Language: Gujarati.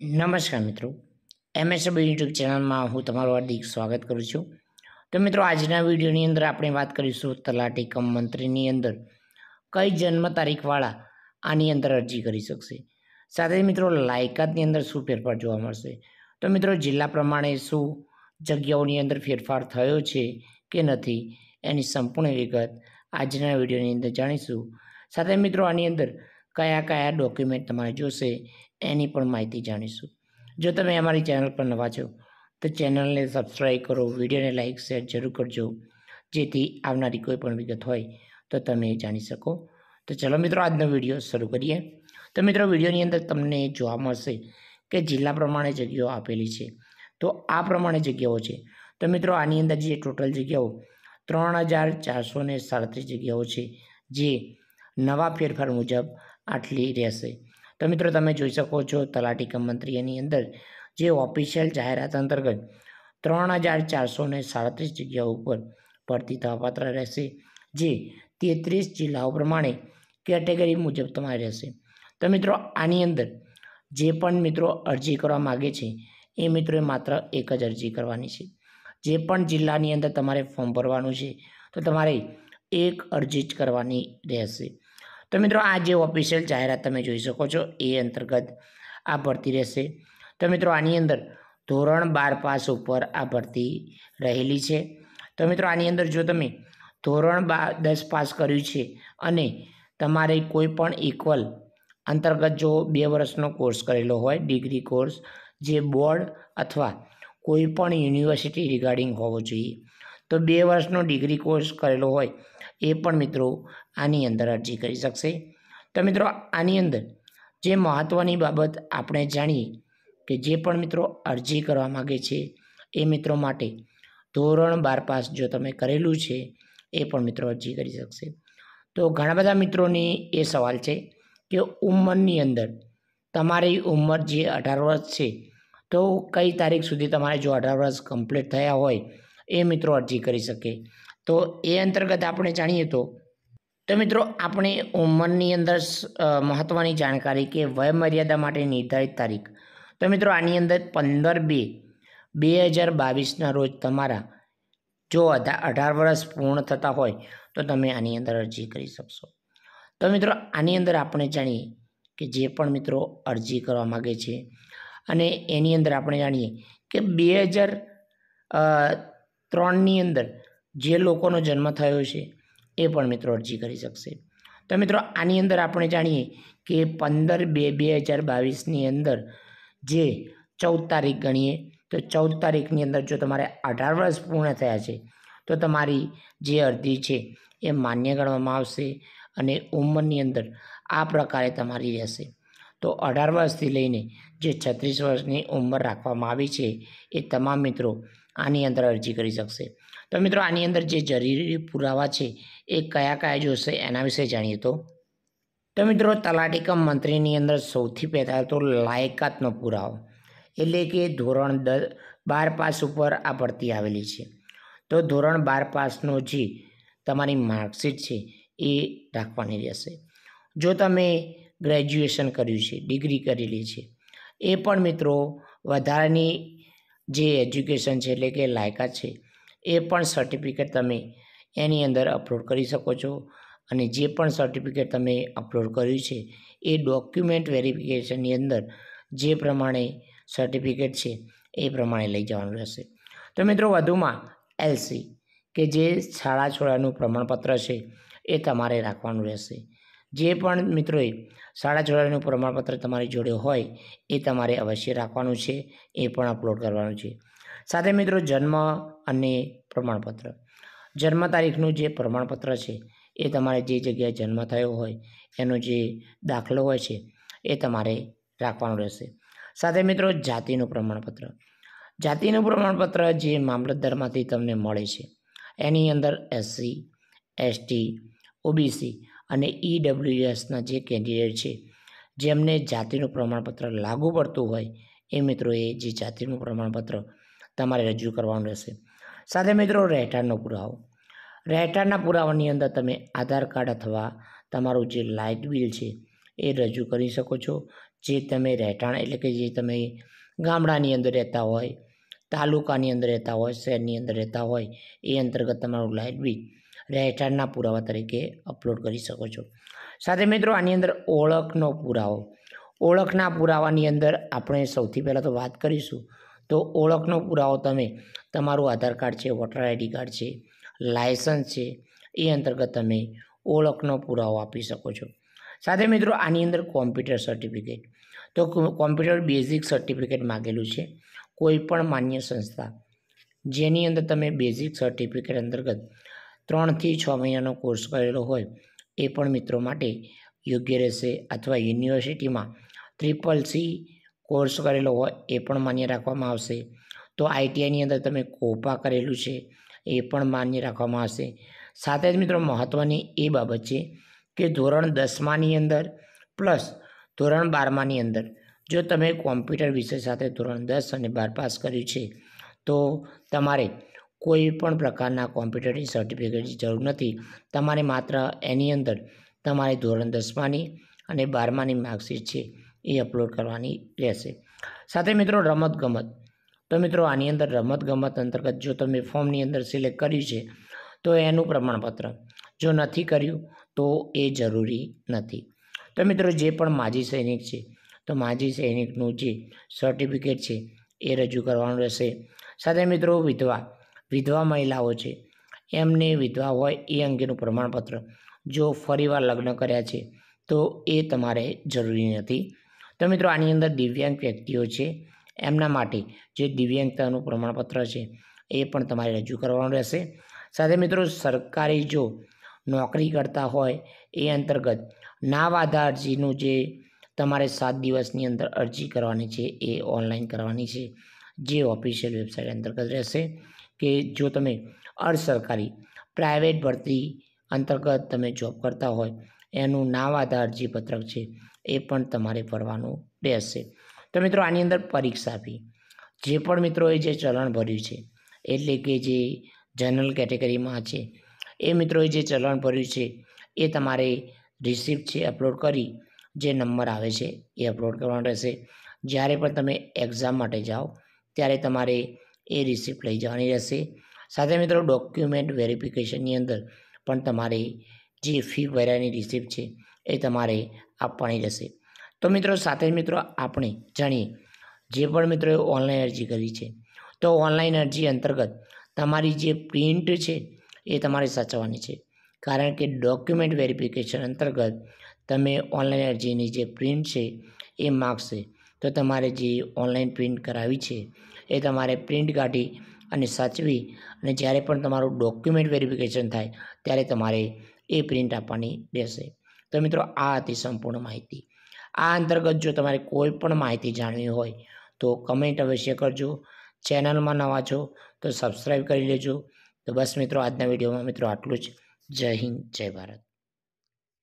નમસ્કાર મિત્રો એમએસડબલ યુટ્યુબ ચેનલમાં હું તમારું હાર્દિક સ્વાગત કરું છું તો મિત્રો આજના વિડીયોની અંદર આપણે વાત કરીશું તલાટી કમ મંત્રીની અંદર કઈ જન્મ તારીખવાળા આની અંદર અરજી કરી શકશે સાથે મિત્રો લાયકાતની અંદર શું ફેરફાર જોવા મળશે તો મિત્રો જિલ્લા પ્રમાણે શું જગ્યાઓની અંદર ફેરફાર થયો છે કે નથી એની સંપૂર્ણ વિગત આજના વિડીયોની અંદર જાણીશું સાથે મિત્રો આની અંદર કયા કયા ડોક્યુમેન્ટ તમારે જોશે એની પણ માહિતી જાણીશું જો તમે અમારી ચેનલ પર નવા છો તો ચેનલને સબસ્ક્રાઈબ કરો વિડીયોને લાઇક શેર જરૂર કરજો જેથી આવનારી કોઈ પણ વિગત હોય તો તમે જાણી શકો તો ચલો મિત્રો આજનો વિડીયો શરૂ કરીએ તો મિત્રો વિડીયોની અંદર તમને જોવા મળશે કે જિલ્લા પ્રમાણે જગ્યાઓ આપેલી છે તો આ પ્રમાણે જગ્યાઓ છે તો મિત્રો આની અંદર જે ટોટલ જગ્યાઓ ત્રણ હજાર ચારસો ને સાડત્રીસ જગ્યાઓ છે જે નવા ફેરફાર મુજબ આટલી રહેશે તો મિત્રો તમે જોઈ શકો છો તલાટી કમ મંત્રી એની અંદર જે ઓફિશિયલ જાહેરાત અંતર્ગત ત્રણ હજાર ચારસો ને સાડત્રીસ જગ્યાઓ ઉપર ભરતી થવાપાત્ર રહેશે જે તેત્રીસ જિલ્લાઓ પ્રમાણે કેટેગરી મુજબ તમારે રહેશે તો મિત્રો આની અંદર જે પણ મિત્રો અરજી કરવા માગે છે એ મિત્રોએ માત્ર એક જ અરજી કરવાની છે જે પણ જિલ્લાની અંદર તમારે ફોર્મ ભરવાનું છે તો તમારે એક અરજી જ કરવાની રહેશે તો મિત્રો આ જે ઓફિશિયલ જાહેરાત તમે જોઈ શકો છો એ અંતર્ગત આ ભરતી રહેશે તો મિત્રો આની અંદર ધોરણ બાર પાસ ઉપર આ ભરતી રહેલી છે તો મિત્રો આની અંદર જો તમે ધોરણ બાર દસ પાસ કર્યું છે અને તમારે કોઈપણ ઇક્વલ અંતર્ગત જો બે વર્ષનો કોર્સ કરેલો હોય ડિગ્રી કોર્સ જે બોર્ડ અથવા કોઈપણ યુનિવર્સિટી રિગાર્ડિંગ હોવો જોઈએ તો બે વર્ષનો ડિગ્રી કોર્સ કરેલો હોય એ પણ મિત્રો આની અંદર અરજી કરી શકશે તો મિત્રો આની અંદર જે મહત્ત્વની બાબત આપણે જાણીએ કે જે પણ મિત્રો અરજી કરવા માગે છે એ મિત્રો માટે ધોરણ બાર પાસ જો તમે કરેલું છે એ પણ મિત્રો અરજી કરી શકશે તો ઘણા બધા મિત્રોની એ સવાલ છે કે ઉંમરની અંદર તમારી ઉંમર જે અઢાર વર્ષ છે તો કઈ તારીખ સુધી તમારે જો અઢાર વર્ષ કમ્પ્લીટ થયા હોય એ મિત્રો અરજી કરી શકે તો એ અંતર્ગત આપણે જાણીએ તો તો મિત્રો આપણે ઉંમરની અંદર મહત્ત્વની જાણકારી કે વયમર્યાદા માટે નિર્ધારિત તારીખ તો મિત્રો આની અંદર પંદર બે બે હજાર બાવીસના રોજ તમારા જો અઢાર વર્ષ પૂર્ણ થતા હોય તો તમે આની અંદર અરજી કરી શકશો તો મિત્રો આની અંદર આપણે જાણીએ કે જે પણ મિત્રો અરજી કરવા માગે છે અને એની અંદર આપણે જાણીએ કે બે હજાર ત્રણની અંદર જે લોકોનો જન્મ થયો છે એ પણ મિત્રો અરજી કરી શકશે તો મિત્રો આની અંદર આપણે જાણીએ કે પંદર બે બે હજાર બાવીસની અંદર જે ચૌદ તારીખ ગણીએ તો ચૌદ તારીખની અંદર જો તમારે અઢાર વર્ષ પૂર્ણ થયા છે તો તમારી જે અરજી છે એ માન્ય ગણવામાં આવશે અને ઉંમરની અંદર આ પ્રકારે તમારી રહેશે તો અઢાર વર્ષથી લઈને જે છત્રીસ વર્ષની ઉંમર રાખવામાં આવી છે એ તમામ મિત્રો આની અંદર અરજી કરી શકશે તો મિત્રો આની અંદર જે જરૂરી પુરાવા છે એ કયા કયા જોશે એના વિશે જાણીએ તો તો મિત્રો તલાટીકમ મંત્રીની અંદર સૌથી પહેલાં તો લાયકાતનો પુરાવો એટલે કે ધોરણ દ બાર પાસ ઉપર આ ભરતી આવેલી છે તો ધોરણ બાર પાસનો જે તમારી માર્કશીટ છે એ રાખવાની રહેશે જો તમે ગ્રેજ્યુએશન કર્યું છે ડિગ્રી કરેલી છે એ પણ મિત્રો વધારાની જે એજ્યુકેશન છે એટલે કે લાયકાત છે એ પણ સર્ટિફિકેટ તમે એની અંદર અપલોડ કરી શકો છો અને જે પણ સર્ટિફિકેટ તમે અપલોડ કર્યું છે એ ડોક્યુમેન્ટ વેરિફિકેશનની અંદર જે પ્રમાણે સર્ટિફિકેટ છે એ પ્રમાણે લઈ જવાનું રહેશે તો મિત્રો વધુમાં એલસી કે જે છાળા છોડાનું પ્રમાણપત્ર છે એ તમારે રાખવાનું રહેશે જે પણ મિત્રોએ શાળા જોડાણીનું પ્રમાણપત્ર તમારી જોડે હોય એ તમારે અવશ્ય રાખવાનું છે એ પણ અપલોડ કરવાનું છે સાથે મિત્રો જન્મ અને પ્રમાણપત્ર જન્મ તારીખનું જે પ્રમાણપત્ર છે એ તમારે જે જગ્યાએ જન્મ થયો હોય એનો જે દાખલો હોય છે એ તમારે રાખવાનું રહેશે સાથે મિત્રો જાતિનું પ્રમાણપત્ર જાતિનું પ્રમાણપત્ર જે મામલતદારમાંથી તમને મળે છે એની અંદર એસસી એસટી ઓબીસી અને ઈડબ્લ્યુએસના e જે કેન્ડિડેટ છે જેમને જાતિનું પ્રમાણપત્ર લાગુ પડતું હોય એ મિત્રોએ જે જાતિનું પ્રમાણપત્ર તમારે રજૂ કરવાનું રહેશે સાથે મિત્રો રહેઠાણનો પુરાવો રહેઠાણના પુરાવાની અંદર તમે આધાર કાર્ડ અથવા તમારું જે લાઇટ બિલ છે એ રજૂ કરી શકો છો જે તમે રહેઠાણ એટલે કે જે તમે ગામડાની અંદર રહેતા હોય તાલુકાની અંદર રહેતા હોય શહેરની અંદર રહેતા હોય એ અંતર્ગત તમારું લાઇટ બિલ રહેઠાણના પુરાવા તરીકે અપલોડ કરી શકો છો સાથે મિત્રો આની અંદર ઓળખનો પુરાવો ઓળખના પુરાવાની અંદર આપણે સૌથી પહેલાં તો વાત કરીશું તો ઓળખનો પુરાવો તમે તમારું આધાર કાર્ડ છે વોટર આઈડી કાર્ડ છે લાયસન્સ છે એ અંતર્ગત તમે ઓળખનો પુરાવો આપી શકો છો સાથે મિત્રો આની અંદર કોમ્પ્યુટર સર્ટિફિકેટ તો કોમ્પ્યુટર બેઝિક સર્ટિફિકેટ માગેલું છે કોઈ પણ માન્ય સંસ્થા જેની અંદર તમે બેઝિક સર્ટિફિકેટ અંતર્ગત ત્રણથી છ મહિનાનો કોર્સ કરેલો હોય એ પણ મિત્રો માટે યોગ્ય રહેશે અથવા યુનિવર્સિટીમાં ત્રિપલ સી કોર્સ કરેલો હોય એ પણ માન્ય રાખવામાં આવશે તો આઈટીઆઈની અંદર તમે કોપા કરેલું છે એ પણ માન્ય રાખવામાં આવશે સાથે જ મિત્રો મહત્ત્વની એ બાબત છે કે ધોરણ દસમાની અંદર પ્લસ ધોરણ બારમાની અંદર જો તમે કોમ્પ્યુટર વિષય સાથે ધોરણ દસ અને બાર પાસ કર્યું છે તો તમારે કોઈ પણ પ્રકારના કોમ્પિટેટિવ સર્ટિફિકેટની જરૂર નથી તમારે માત્ર એની અંદર તમારી ધોરણ દસમાની અને બારમાની માર્કશીટ છે એ અપલોડ કરવાની રહેશે સાથે મિત્રો રમતગમત તો મિત્રો આની અંદર રમતગમત અંતર્ગત જો તમે ફોર્મની અંદર સિલેક્ટ કર્યું છે તો એનું પ્રમાણપત્ર જો નથી કર્યું તો એ જરૂરી નથી તો મિત્રો જે પણ માજી સૈનિક છે તો માજી સૈનિકનું જે સર્ટિફિકેટ છે એ રજૂ કરવાનું રહેશે સાથે મિત્રો વિધવા વિધવા મહિલાઓ છે એમને વિધવા હોય એ અંગેનું પ્રમાણપત્ર જો ફરીવાર લગ્ન કર્યા છે તો એ તમારે જરૂરી નથી તો મિત્રો આની અંદર દિવ્યાંગ વ્યક્તિઓ છે એમના માટે જે દિવ્યાંગતાનું પ્રમાણપત્ર છે એ પણ તમારે રજૂ કરવાનું રહેશે સાથે મિત્રો સરકારી જો નોકરી કરતા હોય એ અંતર્ગત નાવ અરજીનું જે તમારે સાત દિવસની અંદર અરજી કરવાની છે એ ઓનલાઈન કરવાની છે જે ઓફિશિયલ વેબસાઇટ અંતર્ગત રહેશે કે જો તમે અર્ધ સરકારી પ્રાઇવેટ ભરતી અંતર્ગત તમે જોબ કરતા હોય એનું નામ આધાર પત્રક છે એ પણ તમારે ભરવાનું રહેશે તો મિત્રો આની અંદર પરીક્ષા આપી જે પણ મિત્રોએ જે ચલણ ભર્યું છે એટલે કે જે જનરલ કેટેગરીમાં છે એ મિત્રોએ જે ચલણ ભર્યું છે એ તમારે રિસિપ્ટ છે અપલોડ કરી જે નંબર આવે છે એ અપલોડ કરવાનો રહેશે જ્યારે પણ તમે એક્ઝામ માટે જાઓ ત્યારે તમારે એ રિસિપ્ટ લઈ જવાની રહેશે સાથે મિત્રો ડોક્યુમેન્ટ વેરિફિકેશનની અંદર પણ તમારે જે ફી ભર્યાની રિસિપ્ટ છે એ તમારે આપવાની રહેશે તો મિત્રો સાથે મિત્રો આપણે જાણીએ જે પણ મિત્રોએ ઓનલાઈન અરજી કરી છે તો ઓનલાઈન અરજી અંતર્ગત તમારી જે પ્રિન્ટ છે એ તમારે સાચવવાની છે કારણ કે ડોક્યુમેન્ટ વેરિફિકેશન અંતર્ગત તમે ઓનલાઈન અરજીની જે પ્રિન્ટ છે એ માગશે તો તમારે જે ઓનલાઈન પ્રિન્ટ કરાવી છે એ તમારે પ્રિન્ટ કાઢી અને સાચવી અને જ્યારે પણ તમારું ડોક્યુમેન્ટ વેરિફિકેશન થાય ત્યારે તમારે એ પ્રિન્ટ આપવાની રહેશે તો મિત્રો આ હતી સંપૂર્ણ માહિતી આ અંતર્ગત જો તમારે કોઈ પણ માહિતી જાણવી હોય તો કમેન્ટ અવશ્ય કરજો ચેનલમાં નવા છો તો સબસ્ક્રાઈબ કરી લેજો તો બસ મિત્રો આજના વિડીયોમાં મિત્રો આટલું જ જય હિન્દ જય ભારત